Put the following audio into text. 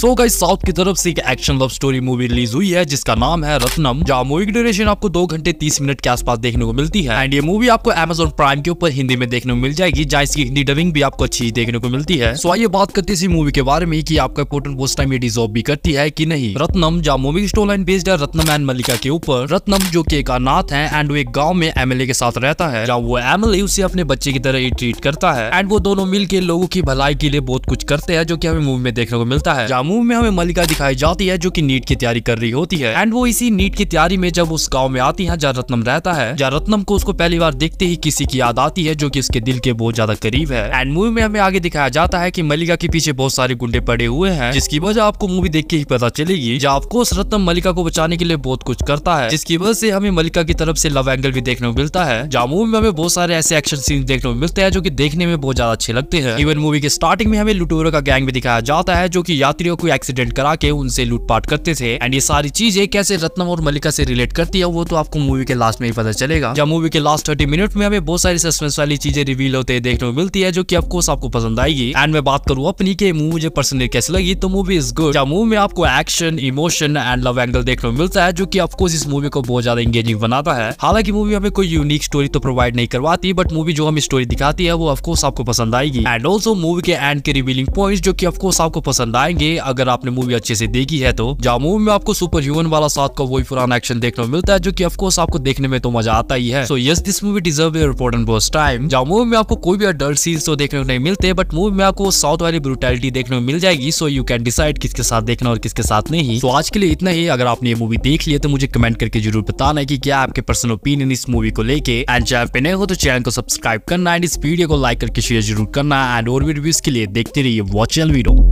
so guys south की तरफ से एक action love story movie release हुई है जिसका नाम है रत्नम जहाँ मूवी की ड्यूरेशन आपको दो घंटे तीस मिनट के आसपास देखने को मिलती है एंड ये मूवी आपको एमेजोन प्राइम के ऊपर हिंदी में देखने को मिल जाएगी जहाँ इसकी हिंदी डबिंग भी आपको अच्छी देखने को मिलती है सो आइए बात करते इसी मूवी के बारे में की आपका इम्पोर्टेंट पोस्ट टाइम ये डिजॉल्व भी करती है की नहीं रत्नम जहाँ मूवी स्टोर लाइन बेस्ड है रत्नम एंड मलिका के ऊपर रत्नम जो की एक अनाथ है एंड वो एक गाँव में एमएलए के साथ रहता है जहाँ वो एमएलए उसे अपने बच्चे की तरह ही ट्रीट करता है एंड वो दोनों मिल लोगों की भलाई के लिए बहुत कुछ करते हैं जो की हमें मूवी में देखने को मिलता है मूवी में हमें मलिका दिखाई जाती है जो की नीट की तैयारी कर रही होती है एंड वो इसी नीट की तैयारी में जब उस गाँव में आती है जहाँ रत्नम रहता है जहाँ रत्नम को उसको पहली बार देखते ही किसी की याद आती है जो की उसके दिल के बहुत ज्यादा करीब है एंड मूवी में हमें आगे दिखाया जाता है की मलिका के पीछे बहुत सारे गुंडे पड़े हुए हैं जिसकी वजह आपको मूवी देख के ही पता चलेगी जहाँ ऑफकोर्स रत्नम मलिका को बचाने के लिए बहुत कुछ करता है जिसकी वजह से हमें मलिका की तरफ से लव एंगल भी देखने को मिलता है जहाँ मूवी में हमें बहुत सारे ऐसे एक्शन सीन देखने को मिलते हैं जो की देखने में बहुत ज्यादा अच्छे लगते हैं इवन मूवी के स्टार्टिंग में हमें लुटोरो का गैंग भी दिखाया जाता है जो की यात्रियों लड़कियों को एक्सीडेंट करा के उनसे लूटपाट करते थे एंड ये सारी चीजें कैसे रत्नम और मलिका से रिलेट करती है वो तो आपको मूवी के लास्ट में ही पता चलेगा जब मूवी के लास्ट थर्टी मिनट में हमें बहुत सारी सस्पेंस वाली चीजें रिवील होते देखने को मिलती है जो की अफकोर्स आपको पसंद आएगी एंड मैं बात करूँ अपनी के मूवी मुझे पर्सनली कैसे लगी तो मूवी इज गुड मूवी में आपको action emotion and love angle देखने को मिलता है जो की अफकोर्स इस मूवी को बहुत ज्यादा इंगेजिंग बनाता है हालांकि मूवी हमें कोई यूनिक स्टोरी तो प्रोवाइड नहीं करवाती बट मूवी जो हमें स्टोरी दिखाती है वो अफकोर्स आपको पसंद आएगी एंड ऑल्सो मूवी के एंड के रिवीलिंग पॉइंट जो की अफकोर्स आपको पसंद आएंगे अगर आपने मूवी अच्छे से देखी है तो जहाँ मूवी में आपको सुपर ह्यूमन वाला साथ का वही पुराना एक्शन देखने को मिलता है जो की अफकोर्स आपको देखने में तो मजा आता ही है so yes this movie deserve important boost time जहाँ मूवी में आपको कोई भी अडल्ट सीन तो देखने को नहीं मिलते बट मूवी में आपको साउथ वाली ब्रुटैलिटी देखने को मिल जाएगी सो यू कैन डिसाइड किसके साथ देखना और किसके साथ नहीं तो आज के लिए इतना ही अगर आपने ये मूवी देख लिया तो मुझे कमेंट करके जरूर बताना की क्या आपके पर्सनल ओपिनियन इस मूवी को लेके एंड चैनल पे नहीं हो तो चैनल को सब्सक्राइब करना एंड इस वीडियो को लाइक करके शेयर जरूर करना एंड और भी रिव्यूज के लिए देखते रहिए वॉचल वीडियो